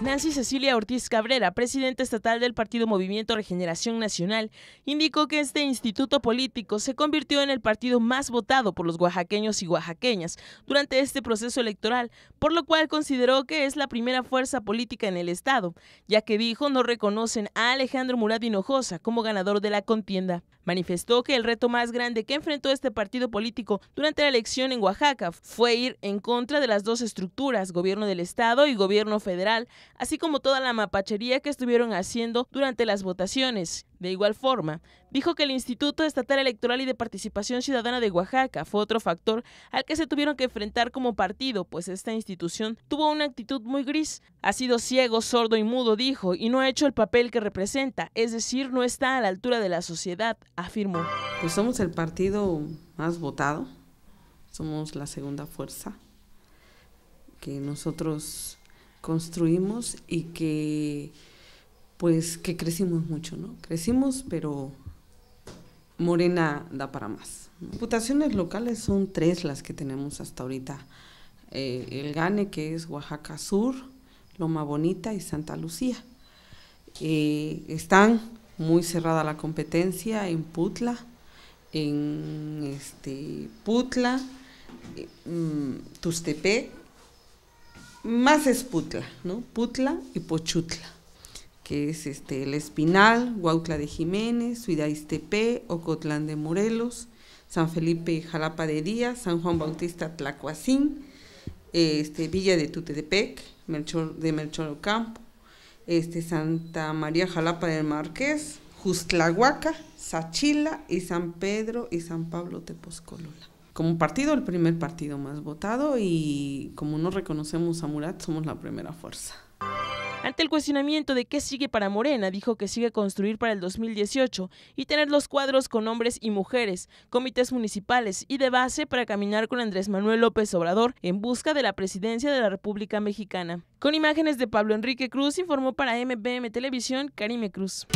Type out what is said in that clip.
Nancy Cecilia Ortiz Cabrera, presidenta estatal del Partido Movimiento Regeneración Nacional, indicó que este instituto político se convirtió en el partido más votado por los oaxaqueños y oaxaqueñas durante este proceso electoral, por lo cual consideró que es la primera fuerza política en el Estado, ya que dijo no reconocen a Alejandro Murat Hinojosa como ganador de la contienda. Manifestó que el reto más grande que enfrentó este partido político durante la elección en Oaxaca fue ir en contra de las dos estructuras, gobierno del Estado y gobierno federal, así como toda la mapachería que estuvieron haciendo durante las votaciones. De igual forma, dijo que el Instituto Estatal Electoral y de Participación Ciudadana de Oaxaca fue otro factor al que se tuvieron que enfrentar como partido, pues esta institución tuvo una actitud muy gris. Ha sido ciego, sordo y mudo, dijo, y no ha hecho el papel que representa, es decir, no está a la altura de la sociedad, afirmó. Pues somos el partido más votado, somos la segunda fuerza, que nosotros construimos y que pues que crecimos mucho, ¿no? Crecimos, pero Morena da para más. locales son tres las que tenemos hasta ahorita. Eh, el GANE, que es Oaxaca Sur, Loma Bonita y Santa Lucía. Eh, están muy cerrada la competencia en Putla, en este, Putla, eh, mm, más es Putla, ¿no? Putla y Pochutla, que es este, El Espinal, Huautla de Jiménez, Ciudad Ocotlán de Morelos, San Felipe Jalapa de Díaz, San Juan Bautista Tlacuacín, este, Villa de Tutepec, Melchor, de Melchor Ocampo, este, Santa María Jalapa del Marqués, Justlahuaca, Sachila y San Pedro y San Pablo Poscolola como partido el primer partido más votado y como no reconocemos a Murat somos la primera fuerza. Ante el cuestionamiento de qué sigue para Morena, dijo que sigue construir para el 2018 y tener los cuadros con hombres y mujeres, comités municipales y de base para caminar con Andrés Manuel López Obrador en busca de la presidencia de la República Mexicana. Con imágenes de Pablo Enrique Cruz, informó para MBM Televisión Karime Cruz.